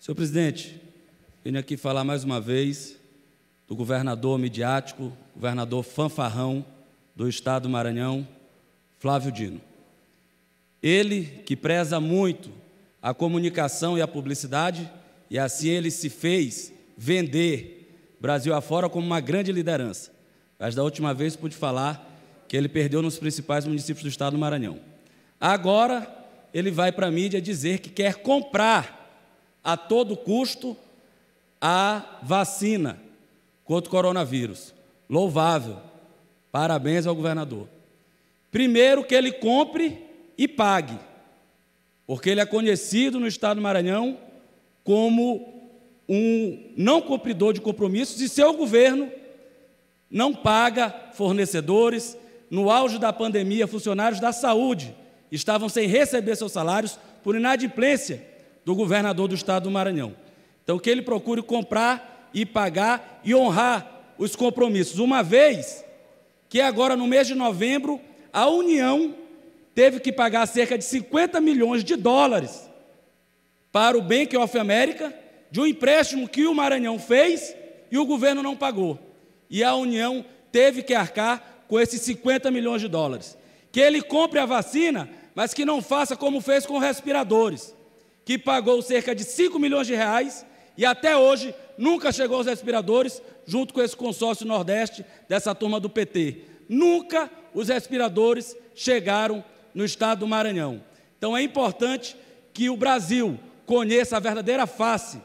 Senhor presidente, venho aqui falar mais uma vez do governador midiático, governador fanfarrão do estado do Maranhão, Flávio Dino. Ele que preza muito a comunicação e a publicidade, e assim ele se fez vender Brasil afora como uma grande liderança. Mas da última vez pude falar que ele perdeu nos principais municípios do estado do Maranhão. Agora ele vai para a mídia dizer que quer comprar a todo custo a vacina contra o coronavírus. Louvável. Parabéns ao governador. Primeiro que ele compre e pague, porque ele é conhecido no estado do Maranhão como um não cumpridor de compromissos e seu governo não paga fornecedores. No auge da pandemia, funcionários da saúde estavam sem receber seus salários por inadimplência do governador do estado do Maranhão. Então, que ele procure comprar e pagar e honrar os compromissos, uma vez que agora, no mês de novembro, a União teve que pagar cerca de 50 milhões de dólares para o Bank of America de um empréstimo que o Maranhão fez e o governo não pagou. E a União teve que arcar com esses 50 milhões de dólares. Que ele compre a vacina, mas que não faça como fez com respiradores que pagou cerca de 5 milhões de reais e até hoje nunca chegou aos respiradores, junto com esse consórcio Nordeste dessa turma do PT. Nunca os respiradores chegaram no estado do Maranhão. Então é importante que o Brasil conheça a verdadeira face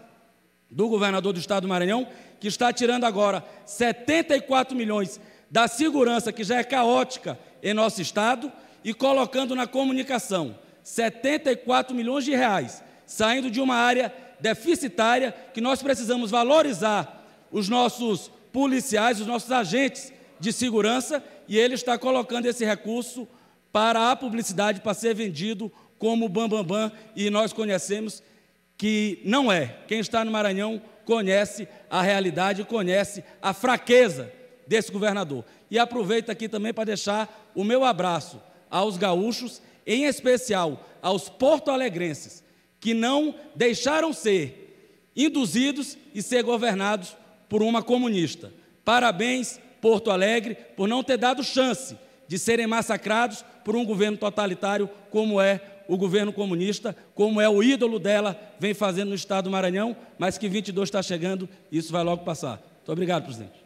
do governador do estado do Maranhão, que está tirando agora 74 milhões da segurança que já é caótica em nosso estado e colocando na comunicação. 74 milhões de reais, saindo de uma área deficitária que nós precisamos valorizar os nossos policiais, os nossos agentes de segurança, e ele está colocando esse recurso para a publicidade, para ser vendido como Bambambam, bam, bam, e nós conhecemos que não é. Quem está no Maranhão conhece a realidade, conhece a fraqueza desse governador. E aproveito aqui também para deixar o meu abraço aos gaúchos em especial aos porto-alegrenses, que não deixaram ser induzidos e ser governados por uma comunista. Parabéns, Porto Alegre, por não ter dado chance de serem massacrados por um governo totalitário como é o governo comunista, como é o ídolo dela, vem fazendo no estado do Maranhão, mas que 22 está chegando e isso vai logo passar. Muito obrigado, presidente.